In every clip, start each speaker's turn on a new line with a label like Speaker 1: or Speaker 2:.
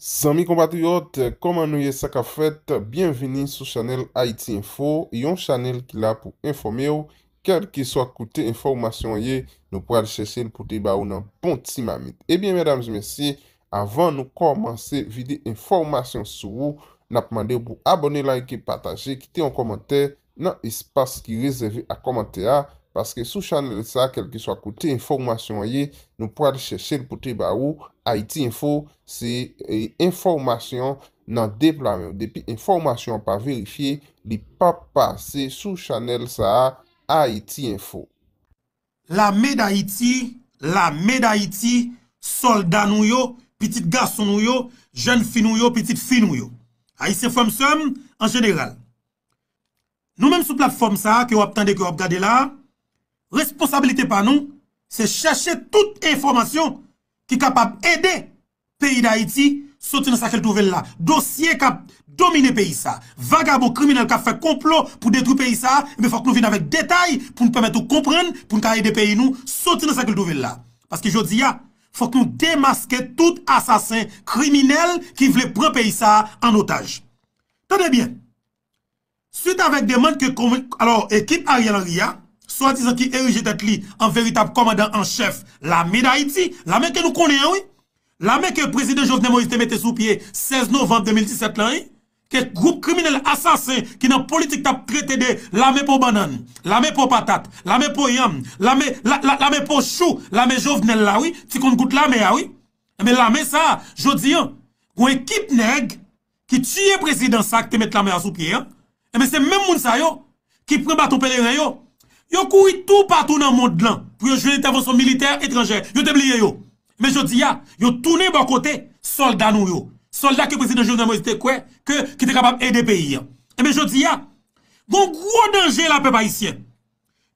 Speaker 1: Somi kompati yot, koman nou ye sak a fwet, bienveni sou chanel Haiti Info, yon chanel ki la pou informe ou, kel ki sou akoute informasyon ye, nou pou al cheshe l pou te ba ou nan pon ti mamit. Ebyen, eh medam, jme si, avan nou komanse vide informasyon sou ou, nap mande ou pou abone, like, pataje, kite yon komante, nan espas ki rezeve a komante ya, paske sou chanel sa, kel ki sou akoute informasyon ye, nou pou al cheshe l pou te ba ou nanpande, Haiti Info, se e, informasyon nan deplamyon. Depi informasyon pa verifiye, li pa pase sou chanel sa a Haiti Info. La Meda Haiti, la Meda Haiti, solda nou yo, pitit gason nou yo, jen finou yo, pitit finou yo. Haitien Femme Femme, an jeneral. Nou men sou platform sa a, ki wap tande ki wap gade la, responsabilite pa nou, se chache tout informasyon, Ki kapap ede peyi da iti, soti nan sakil touvel la. Dosye kap domine peyi sa. Vagabo kriminel kap fe komplo pou detrou peyi sa. Ebe fok nou vin avèk detay pou nou pwemè tou kompren, pou nou ka ede peyi nou, soti nan sakil touvel la. Paske jodi ya, fok nou demaske tout asasin kriminel ki vle pre peyi sa an otaj. Tade bien. Süt avèk deman ke konve, alò ekip Aryan Arya, Swa ti san ki erijetat li an veritab komadan an chef la mi da iti. La mi ke nou konen ya ouy. La mi ke prezident Jovenel Moïse te mette sou piye 16 novembre 2017 la ouy. Ke groupe kriminel asasen ki nan politik tap trete de la mi pou banan. La mi pou patat. La mi pou yam. La mi pou chou. La mi Jovenel la ouy. Ti kon gout la mi ya ouy. Eme la mi sa. Jodi ya. Gwen kip neg ki tiyè prezident sa ki te mette la mi ya sou piye ya. Eme se men moun sa yo. Ki pre baton peler ya yo. Yo kou yi tou patoun nan mond lan, pou yon jouni tèvonson militer, etranjè. Yo tèm liye yo. Mè jò di ya, yo tounen bon bò kote solda nou yo. Solda ki prezident Josem Moïse te kwe, ki te kapab e de peyi ya. Mè jò di ya, moun gro danjè la pe bayisyen.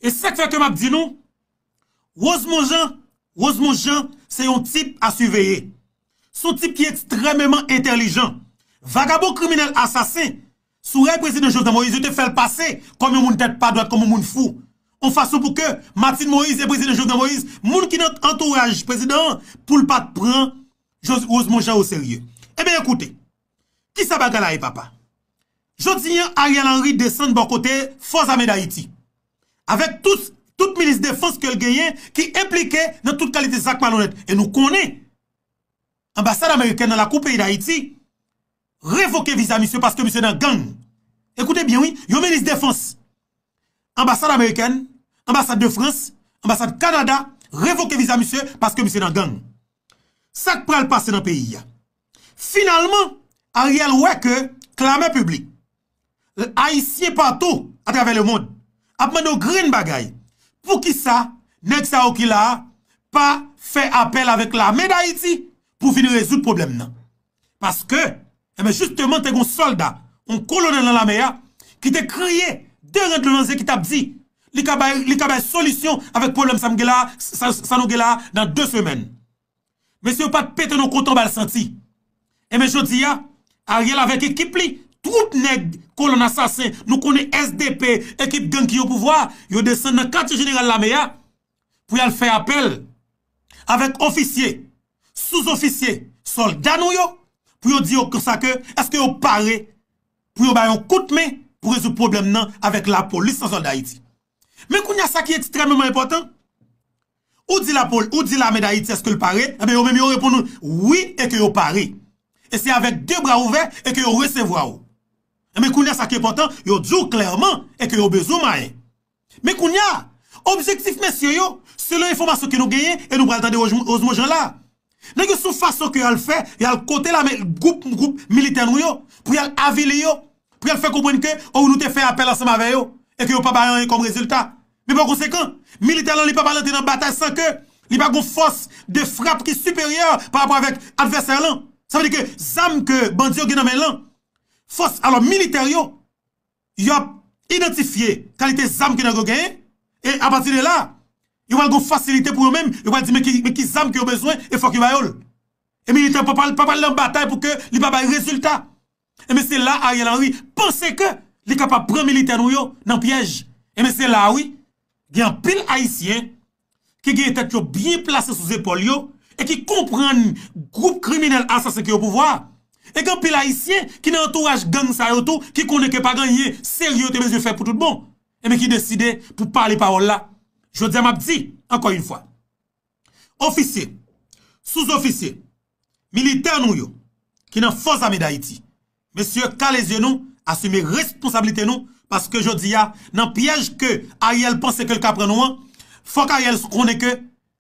Speaker 1: E sek fèk yon map di nou, oz mò jan, oz mò jan, se yon tip a su veye. Son tip ki ekstremèman entelijan. Vagabo kriminel asasè, sou re prezident Josem Moïse te fèl pase, kom yon moun tèt pa doat, kom yon On fason pou ke Matin Moïse e prezident Joven Moïse... Moun ki nan entourage prezident... Poul pat pran... Jos Mojao serye... Ebe eh ekoute... Ki sa bagan la e eh, papa... Jotinya Ariel Henry desan de bon kote... Fos amè d'Haïti... Avek tout... Tout milis défense ke lgeyen... Ki implike nan tout kalite Zak Manonet... E nou konè... Ambassade Ameriken nan la koupei d'Haïti... Revoke vis-à-missiou... Pase ke missiou nan gang... Ekoute bien oui... Yo milis défense... Ambassade Ameriken... ambassade de Frans, ambassade Kanada, revoke viza msè, paske msè nan gang. Sak pral pase nan peyi ya. Finalman, a real wèkè, klamè publik. L'haïsien patou atrave le moun, apman nou grin bagay. Pou ki sa, net sa okila, pa fè apel avèk la mèda iti pou fini rezout problem nan. Paske, eme eh justement te gon solda, on kolonè nan la mèya, ki te kriye, de rent lounan zè ki tap di, Li ka bay solisyon avèk problem sa nou gè la nan 2 semen. Mè si yo pat pète nou konton bè al senti. E mè jodi ya, a rè la vèk ekip li. Tout nèk kolon asasè, nou konè SDP, ekip genki yo pouvwa, yo desen nan kati jeneral la mè ya pou yal fè apel avèk ofisye, souz ofisye, sol danou yo pou yon di yo kursakè, eske yo pare, pou yon bayon koutme pou rezou problem nan avèk la polis sa solda iti. Mè koun ya sa ki ekstremman important? Ou di la Paul, ou di la Medaït, se skil pare? Mè yo mèm yo repon nou, oui, ek yo pare. E se avèk de bra ouver, ek yo resevwa ou. Mè koun ya sa ki important? Yo djou klèrman, ek yo bezou mè. Mè koun ya? Objektif mè sye yo, se le informasyon ki nou genye, e nou pralatade yoz mò jè la. Nè yo sou fason ki yo l fè, yo l kote la mè goup-goup militen yo, pou yo l avili yo, pou yo l fè kouprenke, ou nou te fè apel ansè ma vè yo. et que vous pas rien comme résultat. Mais par conséquent, militaire ne pas parler dans la bataille sans que il pas une force de frappe qui est supérieure par rapport avec l'adversaire. Ça veut dire que zam que bandits qui dans force alors militaire yo y a identifié qualité zam qui ont gagné et à partir de là, ils vont une facilité pour eux-mêmes, ils vont dire mais qui âmes ont besoin et faut qu'ils vaillent. Et militaire pas parler pas dans en bataille pour que il pas résultat. Et mais c'est là Ariel Henry pensez que Li kapap pren militer nou yo nan piyej Eme se la oui Gen pil haisyen Ki gen tet yo biye plase sou zepol yo E ki kompran nou Groupe kriminel asas seke yo pouvoa E gen pil haisyen Ki nan entourage gang sa yotou Ki koneke pa gang ye Seriote bez yo fe pou tout bon Eme ki deside pou par li parol la Jou di amabdi Enko yon fwa Ofisye Sous ofisye Militer nou yo Ki nan fos ame da iti Mese yo kal le zye nou asume responsabilite nou, paske jodi ya, nan piyej ke a yel panse ke l kapre nou an, fok a yel skronen ke,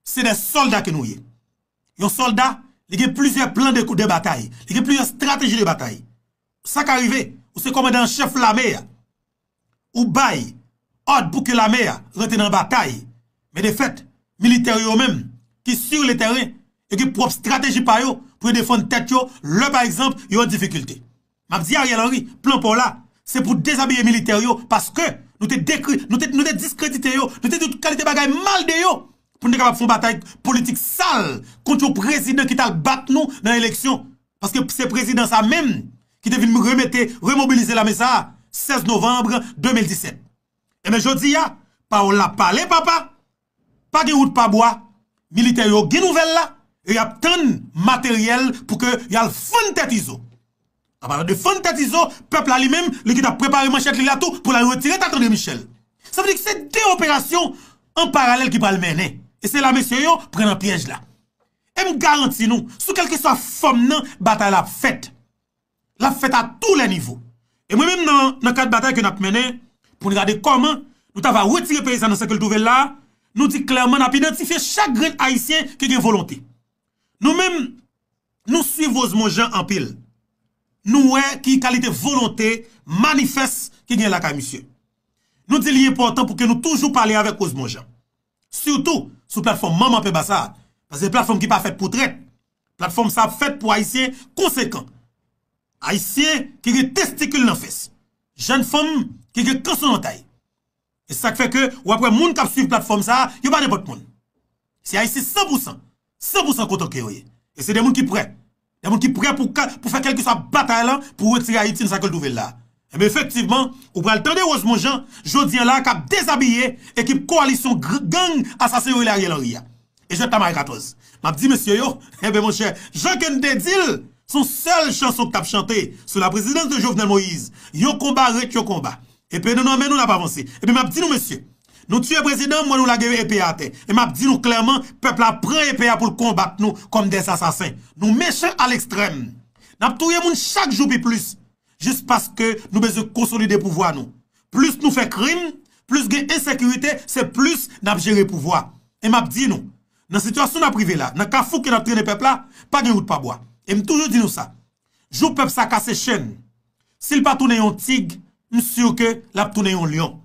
Speaker 1: se de solda ke nou ye. Yon solda, li ge pluye plan de batay, li ge pluye strategi de batay. Sa ka rive, ou se komede an chef la mer, ou bay, od bouke la mer, retenan batay, men de fet, militer yo men, ki sur le teren, li ge prop strategi pa yo, pou yon defon tet yo, lop par exemple, yon difikulte. ap di a riyan anri, plan pou la, se pou dezabye militer yo, paske nou te diskredite yo, nou te dout kalite bagay mal de yo, pou nou de kapap fon batay politik sal, kont yo prezident ki tal bat nou nan eleksyon, paske se prezident sa men, ki te vin remete, remobilize la mesa, 16 novembre 2017. E men jodi ya, pa ou la pale papa, pa ge wout pa boa, militer yo genouvel la, e yap ton materyel pou ke yal foun tetizo. Aparat de fante tati zo, pepl a li mem, li ki ta prepare man chet li lato, pou la rewetire ta tande Michel. Sa fwede ki se de operasyon an paralel ki pal mene. E se la mesye yo pren an piyej la. E m garanti nou, sou kelke so a fom nan, batay la fèt. La fèt a tou la nivou. E mwen mèm nan kat batay ki nat mene, pou ni gade koman, nou ta va wetire peye sa nan sekel touvel la, nou di klaman api nantifiye chakren haisyen ki gen volonté. Nou mèm, nou suivoz mou jan an pil. Nou wè ki kalite volontè manifest ki nye laka misyon. Nou di li important pou ke nou toujou palè avèk oz moun jan. Soutou sou platform maman pe basa. Pazè platform ki pa fèt pou tret. Platform sa fèt pou Aisyen konsekant. Aisyen ki ge testikul nan fès. Jèn fòm ki ge konsonantay. E sak fè ke wè pou moun kap suiv platform sa, yo bade pot moun. Si Aisyen 100%, 100% konton kè wè. E se de moun ki prèt. Il y a des gens qui prêt pour, pour faire quelque chose à bataille là, pour retirer Haïti dans cette nouvelle là. Mais eh effectivement, ou temps mon Rosemont Jean, jodi là, qui a déshabillé l'équipe coalition gang assassin l'Ariel Henry. Et je t'amai 14. M'a dis, monsieur yo, eh bien mon cher, Jean dédil, son seule chanson que t'as chanté sous la présidence de Jovenel Moïse, Yo combat, yo combat. Et puis non, non, mais nous n'a pas avancé. Et puis m'a dis nous monsieur, Nou tue prezident, mwen nou la gewe EPA te. E map di nou klerman, pepla pran EPA pou l'kombak nou, konm des asasen. Nou meche a l'ekstrem. Nap touye moun chak jou pi plus, jist paske nou bezou konsolide pouvoa nou. Plus nou fe krim, plus gen insekurete, se plus nap jere pouvoa. E map di nou, nan situasyon na prive la, nan ka fouke nap trine pepla, pa gen wout pa boa. E m toujou di nou sa. Jou pep sa kase chen. Sil pa toune yon tig, m souke la toune yon lyon.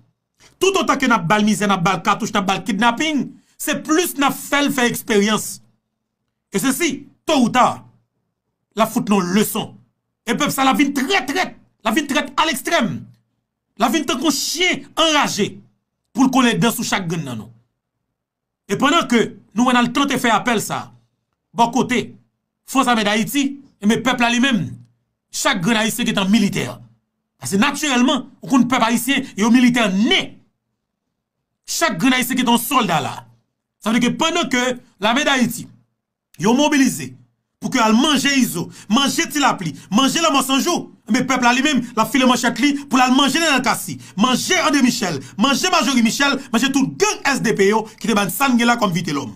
Speaker 1: Tout autant que n'a bal misère, n'a bal cartouche, n'a bal kidnapping, c'est plus n'a fait faire expérience. Et ceci, tôt ou tard, la foutre non leçon. Et peuple ça la vie très très, la vie très à l'extrême. La vie tant qu'on chien enragé pour le coller dans sous chaque gun Et pendant que nous on a le temps de faire appel ça. Bon côté, force armée d'Haïti et mes peuples à lui-même, chaque grand haïtien qui est un militaire. Parce que naturellement, on compte peuple haïtien et au militaire né chaque Grenadier qui est un soldat là, ça veut dire que pendant que la d'Haïti, est mobilisée mobilisé pour qu'elle mange ISO, mange tilapli, mange la sans jour, le peuple lui-même, la file manchette li pour la manger dans le cassi, manger André Michel, manger Majorie Michel, manger tout gang SDP qui te ban sangue là comme vite l'homme.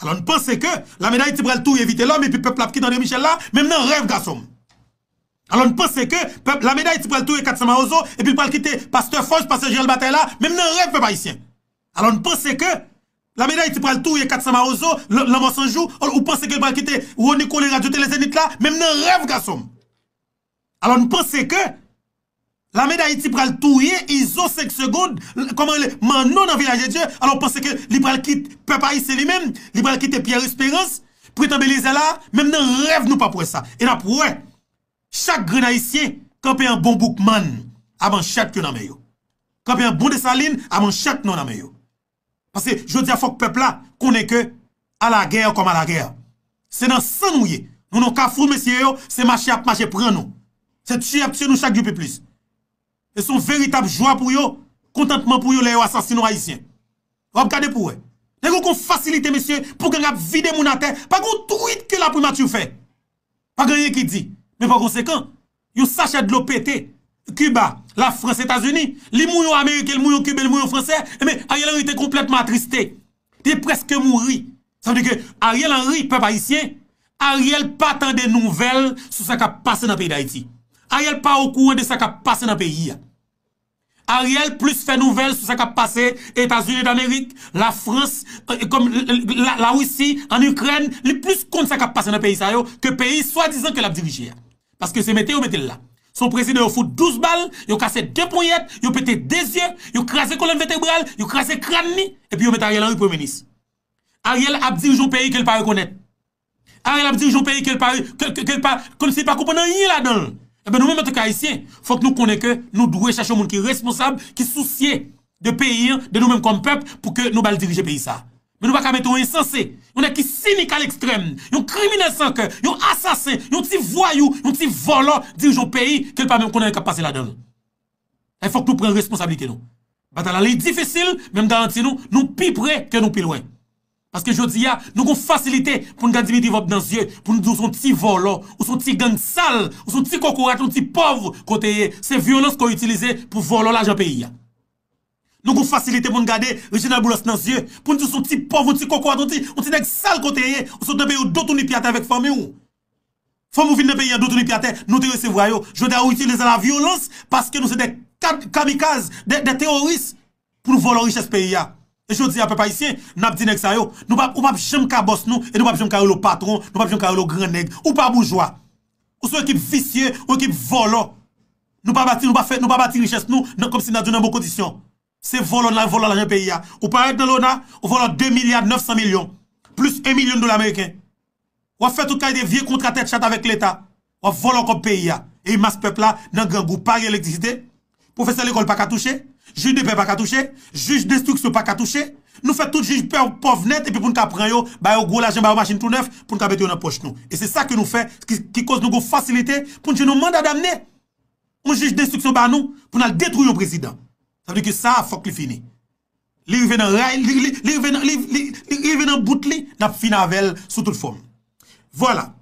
Speaker 1: Alors on pensez que la médaille pour tout éviter l'homme et puis peuple quitté André Michel là, même dans rêve garçon. Alors, nous pensons que la médaille, tu prend le tour 400 maozo, et puis pour le quitter Pasteur Foch, Pasteur le Bataille là, même dans rêve, peuple haïtien. Alors, nous pensons que la médaille, tu peux le tour 400 maozo, l'homme sans jour, ou pensez que va quitter Ronnie les Radio Télé Zénith là, même dans rêve, garçon. Alors, nous pensons que la médaille, tu peux le tour ISO 5 secondes, comment est, maintenant dans le village de Dieu. Alors, pensez que il peut quitter peuple lui-même, il peut quitter Pierre Espérance, prétendre les là, même dans rêve, nous pas pour ça. Et là, pour ouais. Chak gre na isye, kapè yon bon boukman, aban chak kyo nan meyo. Kapè yon bon de salin, aban chak nan nan meyo. Pase, jodi a fok pepla, konè ke, a la gèr kom a la gèr. Se nan san nouye, nou nou kafou mesye yo, se machè ap machè pren nou. Se tchè ap tchè nou chak dyo pe plus. E son veritab jwa pou yo, kontantman pou yo le yo asasino a isyen. Wab gade pou we. Nè goun kon fasilite mesye, pou gen ap vide moun a te, pa goun tou it ke la pou ma tchou fè. Pa gen yon ki di, Mais par conséquent, yon sachet de l'eau Cuba, la France, États-Unis, les mouillons américains, les mouillons cubains, les mouillons français, eh mais Ariel Henry était complètement attristé. Il est presque mort. Ça veut dire que Ariel Henry, peuple haïtien, Ariel pas tant de nouvelles sur ce qui a passé dans le pays d'Haïti. Ariel pas au courant de ce qui a passé dans le pays. Ariel plus fait nouvelle sur ce qui a passé États-Unis d'Amérique, la France, euh, comme la, Russie, en Ukraine, les plus compte ce qui a passé dans le pays que que pays soi-disant que l'a dirigé. Parce que c'est mettez ou mettez là. Son président a foutu 12 balles, il a cassé deux poignettes, il a pété deux yeux, il a la colonne vertébrale, il a crasé crâne et puis il a mis Ariel en premier ministre. Ariel a dirigé un pays qu'il ne pas reconnaître. Ariel a dirigé un pays qu'il ne pas, qu'elle pas, qu'il pas comprendre rien là-dedans. Eh bien, nous-mêmes, en tant il faut que nous connaissions que nous devons chercher un monde qui est responsable, qui soucié de pays, de nous-mêmes comme peuple, pour que nous puissions diriger pays ça. Mais nous ne pouvons pas mettre un insensé, un qui cynique à l'extrême, un criminel sans cœur, un assassin, un petit voyou, un petit volant, dirigeant pays, qu'il pas même qu'on qui passer là-dedans. Il faut que nous prenions responsabilité, nous. Bataille est difficile, même garantie nous, nous plus près que nous plus loin. Aske jodi ya, nou kon fasilite pou nou gade dimitivop nan zye, pou nou di ou son ti volo, ou son ti gang sal, ou son ti kokorat, ou son ti pov koteye, se vyolans kon utilize pou volo la jan peyi ya. Nou kon fasilite pou nou gade rejenal boulos nan zye, pou nou di ou son ti pov, ou son ti kokorat, ou son ti dek sal koteye, ou son te peyo dotouni piyate avek fami ou. Fami ou fin de peyi ya dotouni piyate, nou te yose vwayo, jodi a ou utilize la vyolans, paske nou se de kamikaz, de teoris, pou nou volo riches peyi ya. E chou di apè pa isye, nap di nek sa yo. Nou pa ap jem ka bos nou, e nou pa ap jem ka yo lo patron, nou pa ap jem ka yo lo gran neg. Ou pa boujwa. Ou sou ekip visye, ou ekip volo. Nou pa bati, nou pa fèt, nou pa bati liches nou, kom si nan dounan mou kondisyon. Se volo nan volo la jen peyi ya. Ou pa et nan lona, ou volo 2 milyard 900 milyon. Plus 1 milyon do la Ameriken. Ou ap fèt ou kaj de vie kontra tèt chat avèk l'Etat. Ou ap volo kon peyi ya. E imas pepla nan gangou pari elektisite. Profesor Ligol pa katouche. Juge de paix pas qu'à toucher, juge d'instruction pas qu'à toucher. Nous faisons tout juge pauvre net et puis pour nous prendre, bah, au gros l'argent, bah, machine tout neuf, pour nous mettre dans la poche nous. Et c'est ça que nous fait, qui, qui cause nous facilité pour nous nous d'amener. Un juge d'instruction par nous, pour nous détruire le président. Ça veut dire que ça, il faut que finisse, il rive nan dans bout, il nan bout li, fin la vel sous toute forme. Voilà.